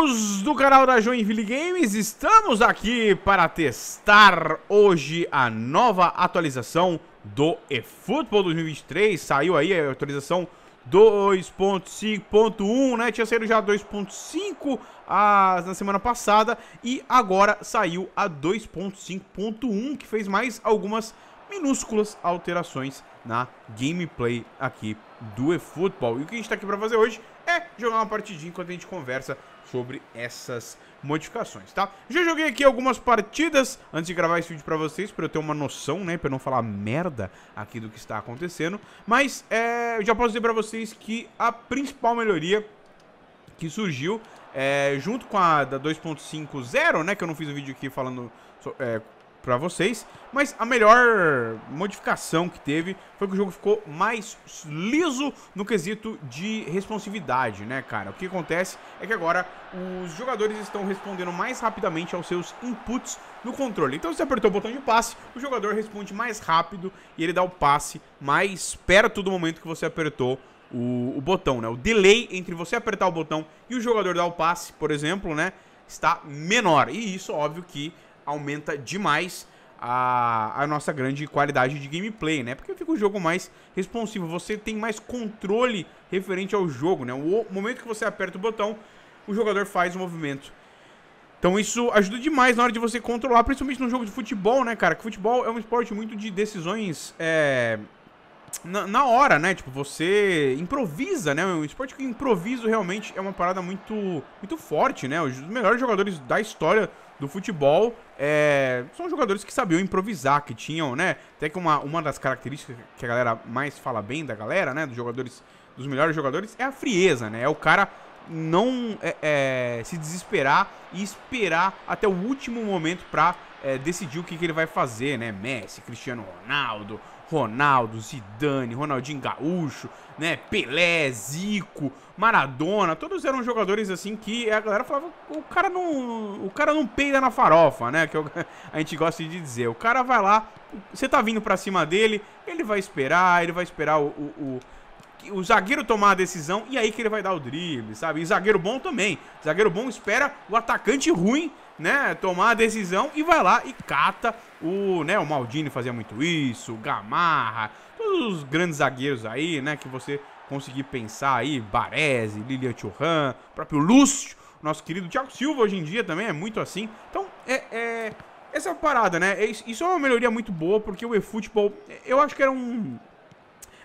amigos do canal da Joinville Games, estamos aqui para testar hoje a nova atualização do eFootball 2023. Saiu aí a atualização 2.5.1, né? Tinha saído já 2.5 ah, na semana passada e agora saiu a 2.5.1, que fez mais algumas minúsculas alterações na gameplay aqui do eFootball. E o que a gente está aqui para fazer hoje é jogar uma partidinha enquanto a gente conversa sobre essas modificações, tá? Já joguei aqui algumas partidas antes de gravar esse vídeo pra vocês, pra eu ter uma noção, né? Pra eu não falar merda aqui do que está acontecendo. Mas é, eu já posso dizer pra vocês que a principal melhoria que surgiu é, junto com a da 2.50, né? Que eu não fiz o um vídeo aqui falando... é, para vocês. Mas a melhor modificação que teve foi que o jogo ficou mais liso no quesito de responsividade, né, cara? O que acontece é que agora os jogadores estão respondendo mais rapidamente aos seus inputs no controle. Então, se apertou o botão de passe, o jogador responde mais rápido e ele dá o passe mais perto do momento que você apertou o, o botão, né? O delay entre você apertar o botão e o jogador dar o passe, por exemplo, né? Está menor. E isso, óbvio que aumenta demais a, a nossa grande qualidade de gameplay, né? Porque fica o jogo mais responsivo, você tem mais controle referente ao jogo, né? O momento que você aperta o botão, o jogador faz o movimento. Então isso ajuda demais na hora de você controlar, principalmente no jogo de futebol, né, cara? Que futebol é um esporte muito de decisões é... na, na, hora, né? Tipo, você improvisa, né? Um esporte que improviso realmente é uma parada muito, muito forte, né? Os melhores jogadores da história do futebol é, são jogadores que sabiam improvisar, que tinham, né? Até que uma, uma das características que a galera mais fala bem da galera, né? Dos jogadores, dos melhores jogadores, é a frieza, né? É o cara não é, é, se desesperar e esperar até o último momento para é, decidir o que, que ele vai fazer, né? Messi, Cristiano Ronaldo, Ronaldo, Zidane, Ronaldinho Gaúcho, né, Pelé, Zico, Maradona, todos eram jogadores assim que a galera falava, o cara não, o cara não peida na farofa, né, que a gente gosta de dizer. O cara vai lá, você tá vindo para cima dele, ele vai esperar, ele vai esperar o, o, o, o zagueiro tomar a decisão e aí que ele vai dar o drible, sabe? E zagueiro bom também. Zagueiro bom espera o atacante ruim né, tomar a decisão e vai lá e cata o, né, o Maldini fazia muito isso, o Gamarra, todos os grandes zagueiros aí, né, que você conseguir pensar aí, Baresi, Lilian Thuram, próprio Lúcio, nosso querido Thiago Silva hoje em dia também é muito assim. Então, é, é essa parada, né? É, isso é uma melhoria muito boa, porque o eFootball, eu acho que era um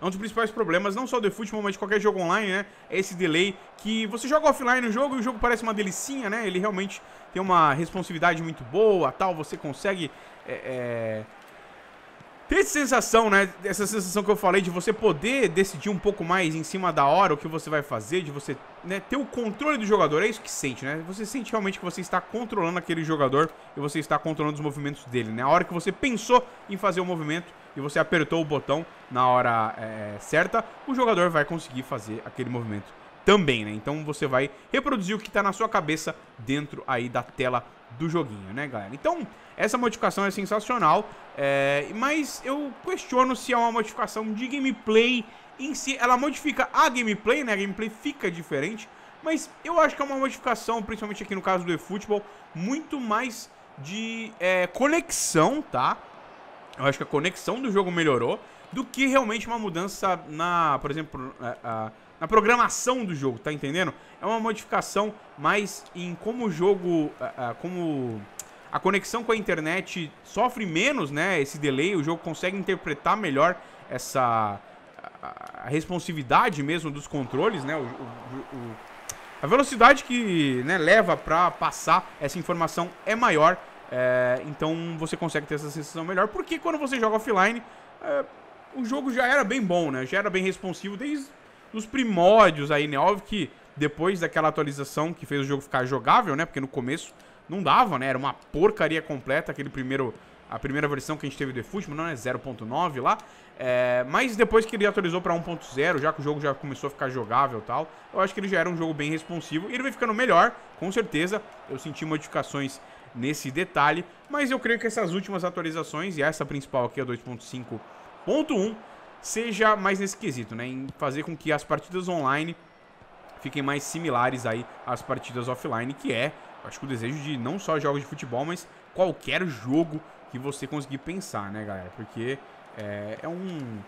é um dos principais problemas, não só do eFootball, mas de qualquer jogo online, né? É esse delay que você joga offline no jogo e o jogo parece uma delicinha, né? Ele realmente tem uma responsividade muito boa, tal, você consegue... É, é ter essa sensação, né? Essa sensação que eu falei de você poder decidir um pouco mais em cima da hora o que você vai fazer, de você né, ter o controle do jogador. É isso que sente, né? Você sente realmente que você está controlando aquele jogador e você está controlando os movimentos dele, né? A hora que você pensou em fazer o movimento, e você apertou o botão na hora é, certa, o jogador vai conseguir fazer aquele movimento também, né? Então você vai reproduzir o que está na sua cabeça dentro aí da tela do joguinho, né, galera? Então, essa modificação é sensacional, é, mas eu questiono se é uma modificação de gameplay em si. Ela modifica a gameplay, né? A gameplay fica diferente, mas eu acho que é uma modificação, principalmente aqui no caso do eFootball, muito mais de é, conexão, tá? eu acho que a conexão do jogo melhorou do que realmente uma mudança na, por exemplo, na, é, na programação do jogo, tá entendendo? É uma modificação mais em como o jogo, como a conexão com a internet sofre menos, né, esse delay, o jogo consegue interpretar melhor essa a responsividade mesmo dos controles, né, o, o, o, a velocidade que né, leva para passar essa informação é maior é, então você consegue ter essa sensação melhor, porque quando você joga offline, é, o jogo já era bem bom, né? Já era bem responsivo desde os primórdios aí, né? Óbvio que depois daquela atualização que fez o jogo ficar jogável, né? Porque no começo não dava, né? Era uma porcaria completa aquele primeiro a primeira versão que a gente teve do eFootball, não é 0.9 lá, é, mas depois que ele atualizou para 1.0, já que o jogo já começou a ficar jogável e tal, eu acho que ele já era um jogo bem responsivo e ele vem ficando melhor, com certeza. Eu senti modificações nesse detalhe, mas eu creio que essas últimas atualizações, e essa principal aqui, a 2.5.1, seja mais nesse quesito, né? Em fazer com que as partidas online fiquem mais similares aí às partidas offline, que é, acho que o desejo de não só jogos de futebol, mas qualquer jogo que você conseguir pensar, né, galera? Porque é, é um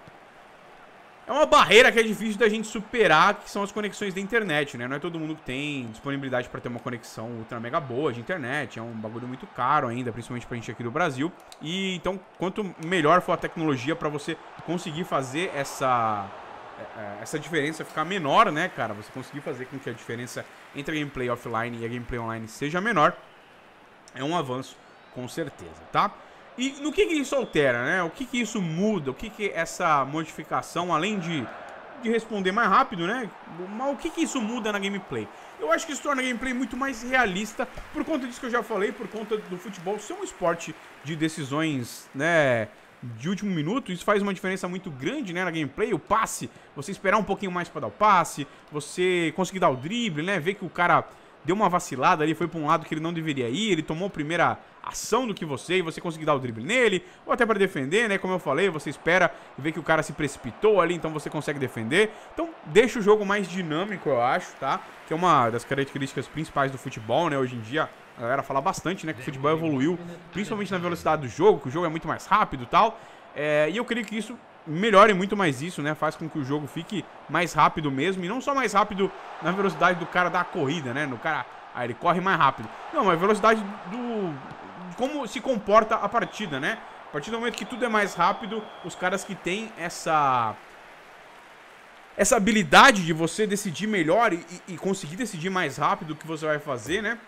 é uma barreira que é difícil da gente superar, que são as conexões da internet, né? Não é todo mundo que tem disponibilidade para ter uma conexão ultra mega boa de internet. É um bagulho muito caro ainda, principalmente pra gente aqui do Brasil. E então, quanto melhor for a tecnologia para você conseguir fazer essa é, é, essa diferença ficar menor, né, cara? Você conseguir fazer com que a diferença entre a gameplay offline e a gameplay online seja menor, é um avanço, com certeza, tá? E no que, que isso altera, né? O que, que isso muda? O que, que essa modificação, além de, de responder mais rápido, né? Mas o que, que isso muda na gameplay? Eu acho que isso torna a gameplay muito mais realista, por conta disso que eu já falei, por conta do futebol ser um esporte de decisões, né? de último minuto, isso faz uma diferença muito grande, né, na gameplay, o passe, você esperar um pouquinho mais para dar o passe, você conseguir dar o drible, né, ver que o cara deu uma vacilada ali, foi para um lado que ele não deveria ir, ele tomou a primeira ação do que você e você conseguiu dar o drible nele, ou até para defender, né? Como eu falei, você espera e vê que o cara se precipitou ali, então você consegue defender. Então, deixa o jogo mais dinâmico, eu acho, tá? Que é uma das características principais do futebol, né? Hoje em dia, a galera fala bastante, né? Que o futebol evoluiu, principalmente na velocidade do jogo, que o jogo é muito mais rápido e tal. É, e eu creio que isso melhore muito mais isso, né? Faz com que o jogo fique mais rápido mesmo. E não só mais rápido na velocidade do cara da corrida, né? No cara. Ah, ele corre mais rápido. Não, mas velocidade do. Como se comporta a partida, né? A partir do momento que tudo é mais rápido, os caras que têm essa. Essa habilidade de você decidir melhor e, e conseguir decidir mais rápido o que você vai fazer, né?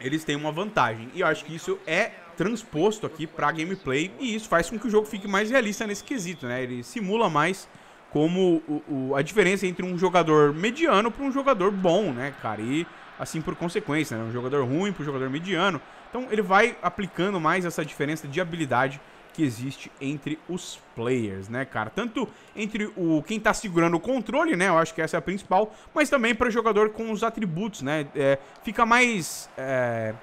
Eles têm uma vantagem. E eu acho que isso é transposto aqui para gameplay e isso faz com que o jogo fique mais realista nesse quesito, né? Ele simula mais como o, o, a diferença entre um jogador mediano para um jogador bom, né, cara? E assim por consequência, né? Um jogador ruim para um jogador mediano. Então ele vai aplicando mais essa diferença de habilidade que existe entre os players, né, cara? Tanto entre o quem tá segurando o controle, né? Eu acho que essa é a principal, mas também para jogador com os atributos, né? É, fica mais é,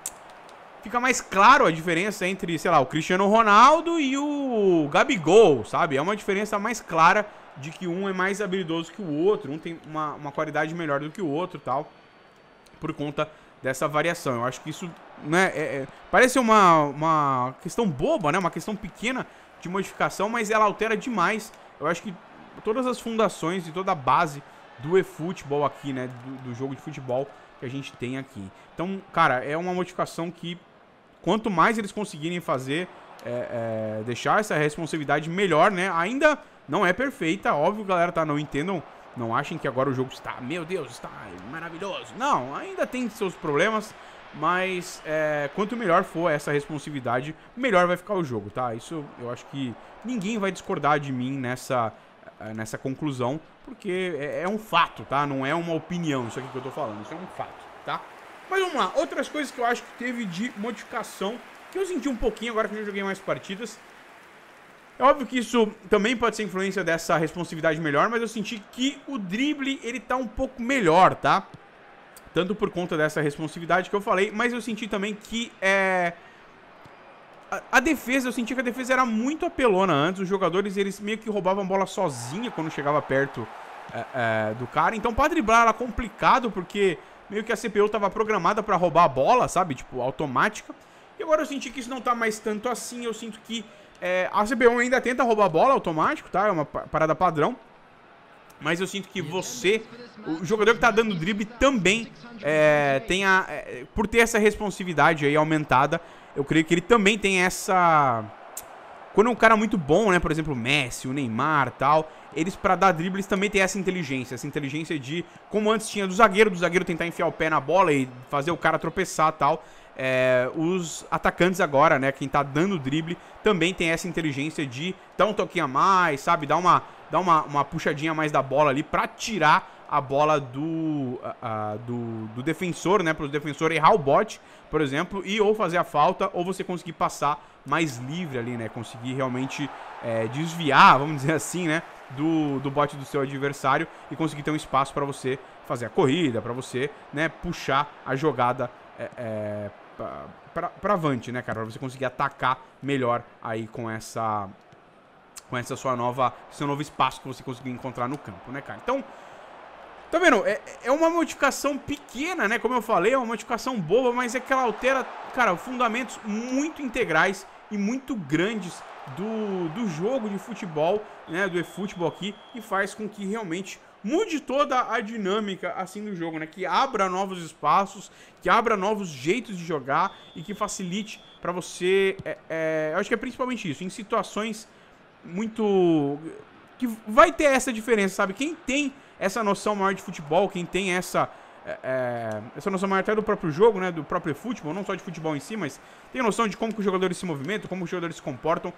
fica mais claro a diferença entre, sei lá, o Cristiano Ronaldo e o Gabigol, sabe? É uma diferença mais clara de que um é mais habilidoso que o outro, um tem uma, uma qualidade melhor do que o outro tal, por conta dessa variação. Eu acho que isso, né, é, é, parece uma, uma questão boba, né, uma questão pequena de modificação, mas ela altera demais. Eu acho que todas as fundações e toda a base do eFootball aqui, né, do, do jogo de futebol que a gente tem aqui. Então, cara, é uma modificação que Quanto mais eles conseguirem fazer, é, é, deixar essa responsividade melhor, né? Ainda não é perfeita, óbvio, galera, tá? Não entendam, não achem que agora o jogo está, meu Deus, está maravilhoso. Não, ainda tem seus problemas, mas é, quanto melhor for essa responsividade, melhor vai ficar o jogo, tá? Isso eu acho que ninguém vai discordar de mim nessa, é, nessa conclusão, porque é, é um fato, tá? Não é uma opinião isso aqui que eu tô falando, isso é um fato, tá? Mas vamos lá, outras coisas que eu acho que teve de modificação, que eu senti um pouquinho agora que eu já joguei mais partidas. É óbvio que isso também pode ser influência dessa responsividade melhor, mas eu senti que o drible, ele tá um pouco melhor, tá? Tanto por conta dessa responsividade que eu falei, mas eu senti também que é... A, defesa, eu senti que a defesa era muito apelona antes. Os jogadores, eles meio que roubavam a bola sozinha quando chegava perto é, é, do cara. Então, pra driblar era complicado, porque meio que a CPU estava programada para roubar a bola, sabe? Tipo, automática. E agora eu senti que isso não tá mais tanto assim. Eu sinto que é, a CPU ainda tenta roubar a bola automático, tá? É uma parada padrão. Mas eu sinto que você, o jogador que tá dando drible também é, tem a, é, por ter essa responsividade aí aumentada, eu creio que ele também tem essa quando é um cara muito bom, né, por exemplo, o Messi, o Neymar, tal, eles para dar dribles também tem essa inteligência, essa inteligência de como antes tinha do zagueiro, do zagueiro tentar enfiar o pé na bola e fazer o cara tropeçar, tal. É, os atacantes agora, né, quem tá dando drible, também tem essa inteligência de dar um toquinho a mais, sabe, dar uma dar uma, uma puxadinha a mais da bola ali para tirar a bola do, do, do, defensor, né? Para o defensor errar o bote, por exemplo, e ou fazer a falta, ou você conseguir passar mais livre ali, né? Conseguir realmente é, desviar, vamos dizer assim, né? Do, do bote do seu adversário e conseguir ter um espaço para você fazer a corrida, para você né, puxar a jogada é, é, para avante, né, cara? Para você conseguir atacar melhor aí com essa com essa sua nova, seu novo espaço que você conseguiu encontrar no campo, né, cara? Então, Tá vendo? É, é uma modificação pequena, né? Como eu falei, é uma modificação boba, mas é que ela altera, cara, fundamentos muito integrais e muito grandes do, do jogo de futebol, né? Do eFootball aqui e faz com que realmente mude toda a dinâmica assim do jogo, né? Que abra novos espaços, que abra novos jeitos de jogar e que facilite para você. É, é, eu acho que é principalmente isso, em situações muito que vai ter essa diferença, sabe? Quem tem essa noção maior de futebol, quem tem essa é, é, essa noção maior até do próprio jogo, né, do próprio futebol, não só de futebol em si, mas tem noção de como os jogadores se movimentam, como os jogadores se comportam,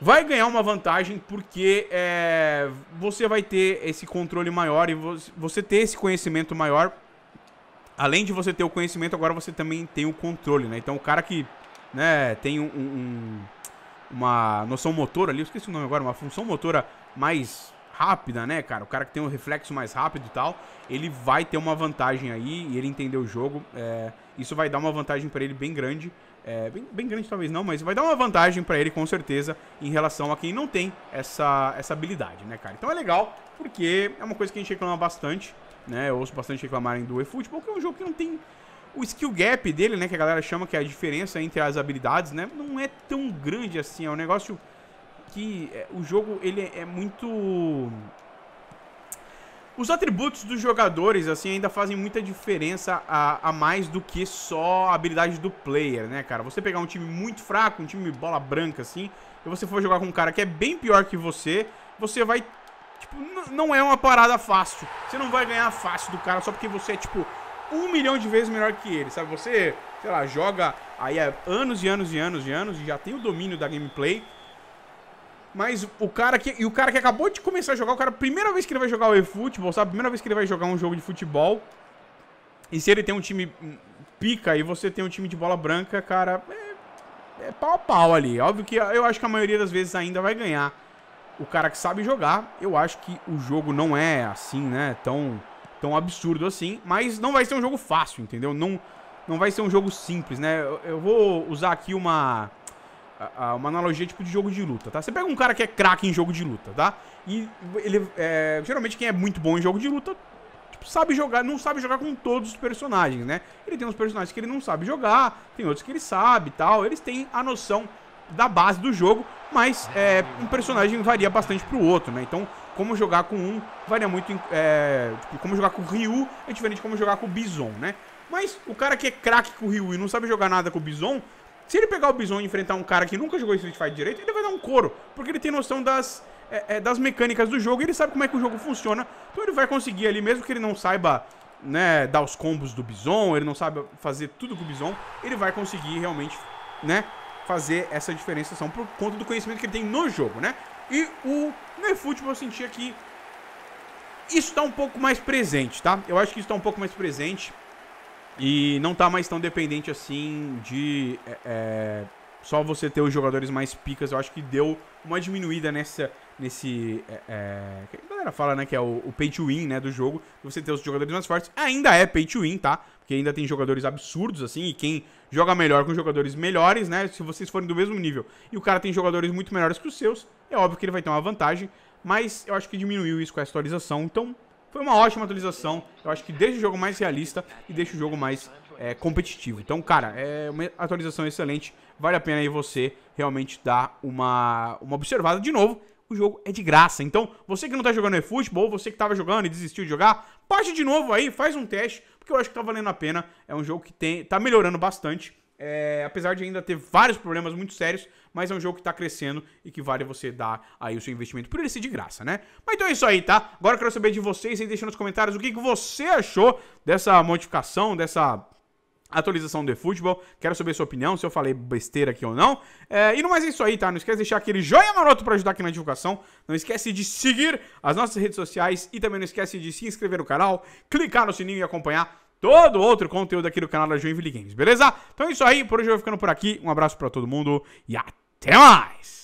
vai ganhar uma vantagem porque é, você vai ter esse controle maior e você ter esse conhecimento maior, além de você ter o conhecimento, agora você também tem o controle, né? Então o cara que né, tem um, um, uma noção motora ali, eu esqueci o nome agora, uma função motora mais rápida, né, cara? O cara que tem um reflexo mais rápido e tal, ele vai ter uma vantagem aí e ele entender o jogo. É, isso vai dar uma vantagem para ele bem grande. É, bem, bem, grande talvez não, mas vai dar uma vantagem para ele com certeza em relação a quem não tem essa, essa habilidade, né, cara? Então é legal porque é uma coisa que a gente reclama bastante, né? Eu ouço bastante reclamarem do eFootball, que é um jogo que não tem o skill gap dele, né, que a galera chama que é a diferença entre as habilidades, né, não é tão grande assim, é um negócio aqui, é, o jogo ele é muito os atributos dos jogadores, assim, ainda fazem muita diferença a, a, mais do que só a habilidade do player, né, cara? Você pegar um time muito fraco, um time bola branca, assim, e você for jogar com um cara que é bem pior que você, você vai. Tipo, não é uma parada fácil. Você não vai ganhar fácil do cara só porque você é, tipo, um milhão de vezes melhor que ele, sabe? Você, sei lá, joga aí há anos e anos e anos e anos e já tem o domínio da gameplay. Mas o cara que. E o cara que acabou de começar a jogar, o cara, primeira vez que ele vai jogar o eFootball, sabe? Primeira vez que ele vai jogar um jogo de futebol. E se ele tem um time pica e você tem um time de bola branca, cara, é, é pau a pau ali. É óbvio que eu acho que a maioria das vezes ainda vai ganhar o cara que sabe jogar. Eu acho que o jogo não é assim, né? Tão, tão absurdo assim. Mas não vai ser um jogo fácil, entendeu? Não, não vai ser um jogo simples, né? Eu, eu vou usar aqui uma uma analogia tipo de jogo de luta, tá? Você pega um cara que é craque em jogo de luta, tá? E ele é, geralmente quem é muito bom em jogo de luta tipo, sabe jogar, não sabe jogar com todos os personagens, né? Ele tem uns personagens que ele não sabe jogar, tem outros que ele sabe, tal. Eles têm a noção da base do jogo, mas é, um personagem varia bastante pro outro, né? Então, como jogar com um varia muito, é, tipo, como jogar com o Ryu é diferente de como jogar com o Bison, né? Mas o cara que é craque com o Ryu e não sabe jogar nada com o Bison, se ele pegar o Bison e enfrentar um cara que nunca jogou Street Fighter direito, ele vai dar um couro, porque ele tem noção das, é, é, das mecânicas do jogo, ele sabe como é que o jogo funciona, então ele vai conseguir ali, mesmo que ele não saiba né, dar os combos do Bison, ele não sabe fazer tudo com o Bison, ele vai conseguir realmente né, fazer essa diferenciação por conta do conhecimento que ele tem no jogo, né? E o eFootball eu senti aqui isso está um pouco mais presente, tá? Eu acho que isso está um pouco mais presente e não tá mais tão dependente assim de é, é, só você ter os jogadores mais picas. Eu acho que deu uma diminuída nessa. Nesse. É, é que a galera fala, né? Que é o, o, pay to win, né? Do jogo. Você ter os jogadores mais fortes. Ainda é pay to win, tá? Porque ainda tem jogadores absurdos, assim. E quem joga melhor com jogadores melhores, né? Se vocês forem do mesmo nível e o cara tem jogadores muito melhores que os seus, é óbvio que ele vai ter uma vantagem. Mas eu acho que diminuiu isso com a atualização. Então, foi uma ótima atualização. Eu acho que deixa o jogo mais realista e deixa o jogo mais é, competitivo. Então, cara, é uma atualização excelente. Vale a pena aí você realmente dar uma, uma observada de novo. O jogo é de graça. Então, você que não tá jogando eFootball, ou você que tava jogando e desistiu de jogar, parte de novo aí, faz um teste, porque eu acho que tá valendo a pena. É um jogo que tem, tá melhorando bastante é, apesar de ainda ter vários problemas muito sérios, mas é um jogo que tá crescendo e que vale você dar aí o seu investimento por ele ser de graça, né? Mas então é isso aí, tá? Agora eu quero saber de vocês aí, deixa nos comentários o que, que você achou dessa modificação, dessa atualização do futebol. Quero saber sua opinião, se eu falei besteira aqui ou não. É, e no mais é isso aí, tá? Não esquece de deixar aquele joinha maroto para ajudar aqui na divulgação. Não esquece de seguir as nossas redes sociais e também não esquece de se inscrever no canal, clicar no sininho e acompanhar todo outro conteúdo aqui do canal da Joinville Games, beleza? Então é isso aí, por hoje eu vou ficando por aqui. Um abraço para todo mundo e até mais!